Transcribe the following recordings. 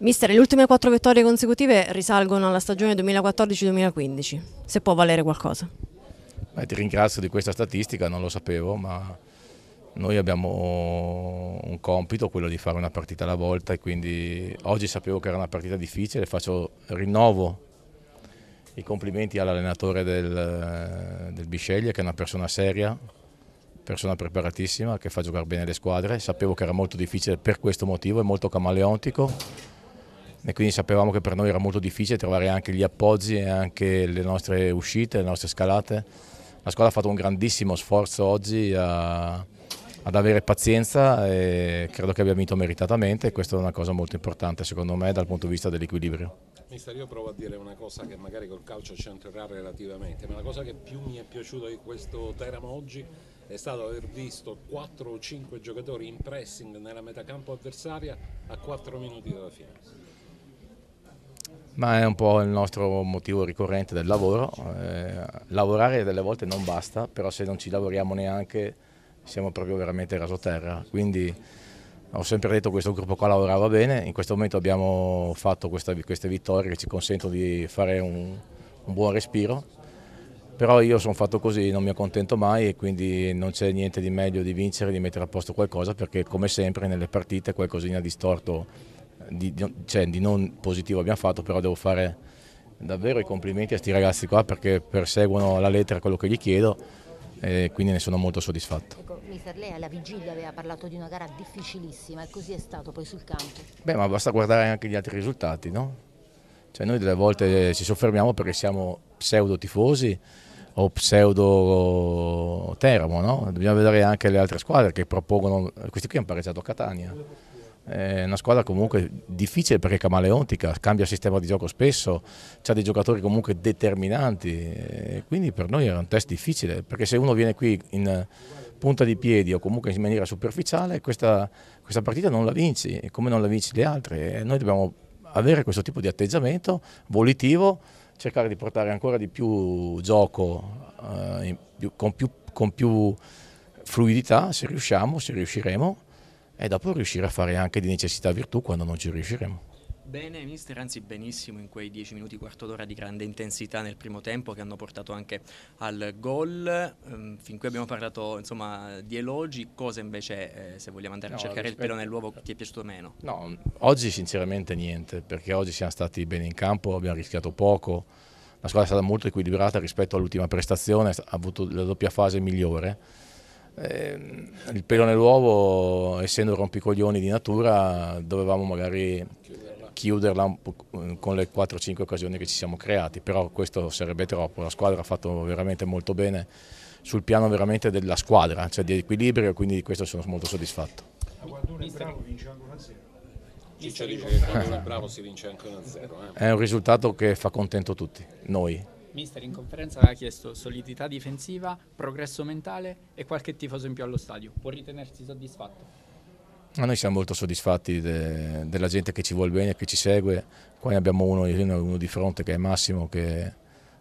Mister, le ultime quattro vittorie consecutive risalgono alla stagione 2014-2015, se può valere qualcosa. Beh, ti ringrazio di questa statistica, non lo sapevo, ma noi abbiamo un compito, quello di fare una partita alla volta e quindi oggi sapevo che era una partita difficile, faccio rinnovo i complimenti all'allenatore del, del Bisceglie che è una persona seria, persona preparatissima che fa giocare bene le squadre, sapevo che era molto difficile per questo motivo, è molto camaleontico e quindi sapevamo che per noi era molto difficile trovare anche gli appoggi e anche le nostre uscite, le nostre scalate. La squadra ha fatto un grandissimo sforzo oggi a, ad avere pazienza e credo che abbia vinto meritatamente e questa è una cosa molto importante secondo me dal punto di vista dell'equilibrio. Mister, io provo a dire una cosa che magari col calcio c'entrerà relativamente, ma la cosa che più mi è piaciuta di questo Teramo oggi è stato aver visto 4 o 5 giocatori in pressing nella metà campo avversaria a 4 minuti dalla fine ma è un po' il nostro motivo ricorrente del lavoro. Eh, lavorare delle volte non basta, però se non ci lavoriamo neanche siamo proprio veramente rasoterra. Quindi ho sempre detto che questo gruppo qua lavorava bene, in questo momento abbiamo fatto questa, queste vittorie che ci consentono di fare un, un buon respiro, però io sono fatto così, non mi accontento mai e quindi non c'è niente di meglio di vincere, di mettere a posto qualcosa perché come sempre nelle partite qualcosina di storto di, di, cioè, di non positivo abbiamo fatto, però devo fare davvero i complimenti a questi ragazzi qua perché perseguono alla lettera quello che gli chiedo e quindi ne sono molto soddisfatto. Ecco, mister, lei alla vigilia aveva parlato di una gara difficilissima e così è stato poi sul campo. Beh, ma basta guardare anche gli altri risultati, no? Cioè noi delle volte ci soffermiamo perché siamo pseudo tifosi o pseudo Teramo, no? Dobbiamo vedere anche le altre squadre che propongono, questi qui hanno pareggiato a Catania è eh, una squadra comunque difficile perché è camaleontica, cambia sistema di gioco spesso, ha dei giocatori comunque determinanti, eh, quindi per noi era un test difficile, perché se uno viene qui in punta di piedi o comunque in maniera superficiale, questa, questa partita non la vinci, come non la vinci le altre. E noi dobbiamo avere questo tipo di atteggiamento volitivo, cercare di portare ancora di più gioco eh, più, con, più, con più fluidità, se riusciamo, se riusciremo e dopo riuscire a fare anche di necessità virtù quando non ci riusciremo. Bene, mister, anzi benissimo in quei 10 minuti, quarto d'ora di grande intensità nel primo tempo che hanno portato anche al gol. Ehm, fin qui abbiamo parlato insomma, di elogi, cosa invece, eh, se vogliamo andare no, a cercare rispetto... il pelo nell'uovo, ti è piaciuto meno? No, oggi sinceramente niente, perché oggi siamo stati bene in campo, abbiamo rischiato poco, la squadra è stata molto equilibrata rispetto all'ultima prestazione, ha avuto la doppia fase migliore eh, il pelo nell'uovo, essendo rompicoglioni di natura, dovevamo magari chiuderla eh, con le 4-5 occasioni che ci siamo creati, però questo sarebbe troppo, la squadra ha fatto veramente molto bene sul piano veramente della squadra, cioè di equilibrio, quindi di questo sono molto soddisfatto. Quando dice che quando è bravo si vince anche 1-0. Eh? È un risultato che fa contento tutti, noi. Mister, in conferenza aveva chiesto solidità difensiva, progresso mentale e qualche tifoso in più allo stadio. Può ritenersi soddisfatto? Ma noi siamo molto soddisfatti de, della gente che ci vuole bene, che ci segue. Qua ne abbiamo uno, uno, di fronte che è Massimo, che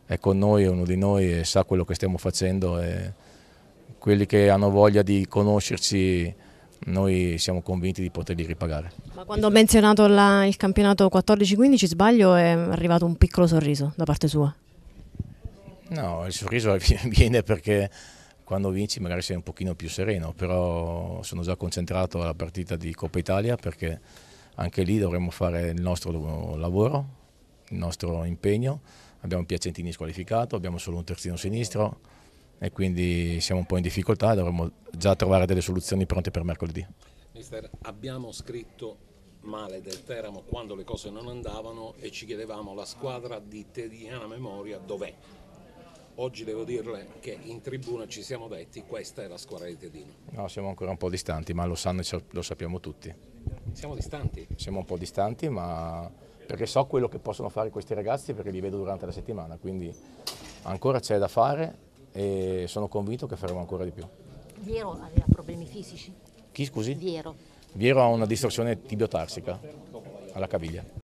è con noi, è uno di noi e sa quello che stiamo facendo. E quelli che hanno voglia di conoscerci, noi siamo convinti di poterli ripagare. Ma quando ha menzionato la, il campionato 14-15, sbaglio, è arrivato un piccolo sorriso da parte sua? No, il sorriso viene perché quando vinci magari sei un pochino più sereno, però sono già concentrato alla partita di Coppa Italia perché anche lì dovremmo fare il nostro lavoro, il nostro impegno. Abbiamo Piacentini squalificato, abbiamo solo un terzino sinistro e quindi siamo un po' in difficoltà e dovremmo già trovare delle soluzioni pronte per mercoledì. Mister, abbiamo scritto male del Teramo quando le cose non andavano e ci chiedevamo la squadra di tediana memoria dov'è? oggi devo dirle che in tribuna ci siamo detti questa è la squadra di Tedino. No, siamo ancora un po' distanti, ma lo sanno e lo sappiamo tutti. Siamo distanti? Siamo un po' distanti, ma perché so quello che possono fare questi ragazzi perché li vedo durante la settimana, quindi ancora c'è da fare e sono convinto che faremo ancora di più. Viero aveva problemi fisici? Chi scusi? Viero. Viero ha una distorsione tibiotarsica alla caviglia.